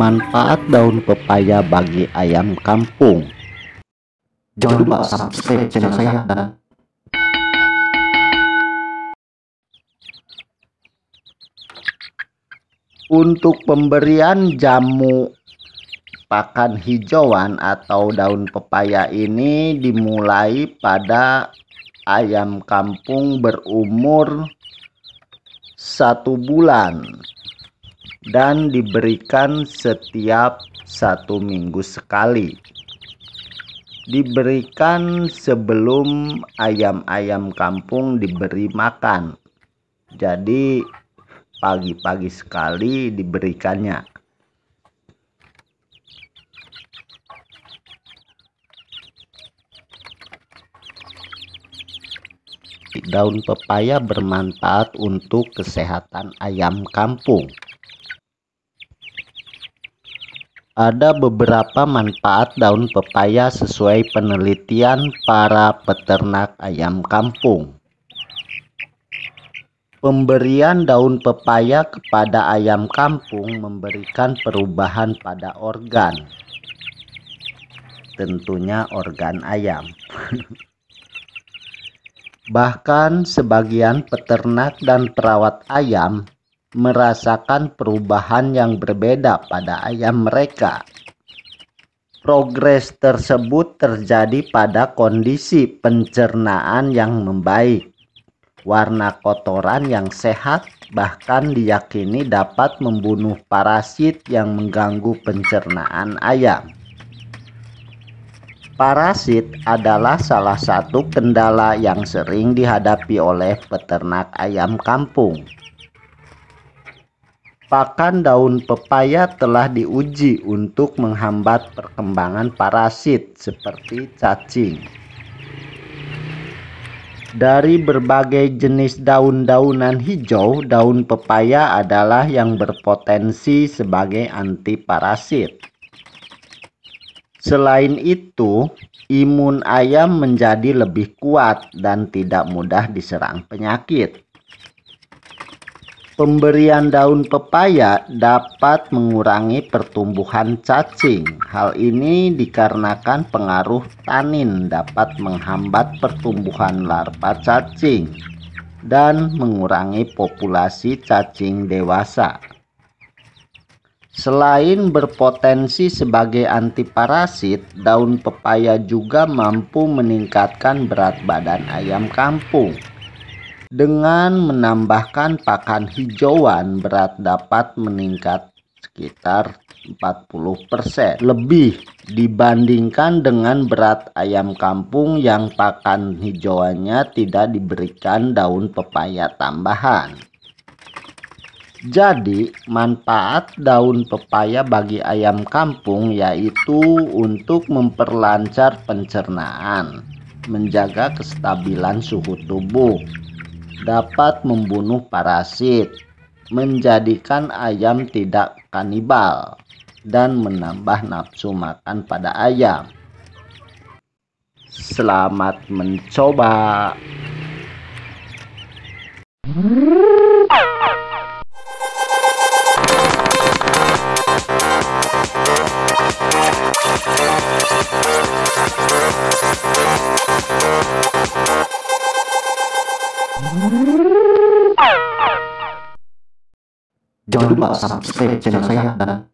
Manfaat daun pepaya bagi ayam kampung. Jangan lupa subscribe channel saya dan Untuk pemberian jamu pakan hijauan atau daun pepaya ini dimulai pada ayam kampung berumur satu bulan dan diberikan setiap satu minggu sekali. Diberikan sebelum ayam-ayam kampung diberi makan. Jadi pagi-pagi sekali diberikannya. Daun pepaya bermanfaat untuk kesehatan ayam kampung. Ada beberapa manfaat daun pepaya sesuai penelitian para peternak ayam kampung. Pemberian daun pepaya kepada ayam kampung memberikan perubahan pada organ. Tentunya organ ayam. Bahkan sebagian peternak dan perawat ayam merasakan perubahan yang berbeda pada ayam mereka. Progres tersebut terjadi pada kondisi pencernaan yang membaik. Warna kotoran yang sehat bahkan diyakini dapat membunuh parasit yang mengganggu pencernaan ayam. Parasit adalah salah satu kendala yang sering dihadapi oleh peternak ayam kampung. Pakan daun pepaya telah diuji untuk menghambat perkembangan parasit seperti cacing. Dari berbagai jenis daun-daunan hijau, daun pepaya adalah yang berpotensi sebagai antiparasit. Selain itu, imun ayam menjadi lebih kuat dan tidak mudah diserang penyakit. Pemberian daun pepaya dapat mengurangi pertumbuhan cacing. Hal ini dikarenakan pengaruh tanin dapat menghambat pertumbuhan larva cacing dan mengurangi populasi cacing dewasa. Selain berpotensi sebagai antiparasit, daun pepaya juga mampu meningkatkan berat badan ayam kampung dengan menambahkan pakan hijauan berat dapat meningkat sekitar 40% lebih dibandingkan dengan berat ayam kampung yang pakan hijauannya tidak diberikan daun pepaya tambahan. Jadi, manfaat daun pepaya bagi ayam kampung yaitu untuk memperlancar pencernaan, menjaga kestabilan suhu tubuh, dapat membunuh parasit, menjadikan ayam tidak kanibal, dan menambah nafsu makan pada ayam. Selamat mencoba. Jangan lupa subscribe channel saya dan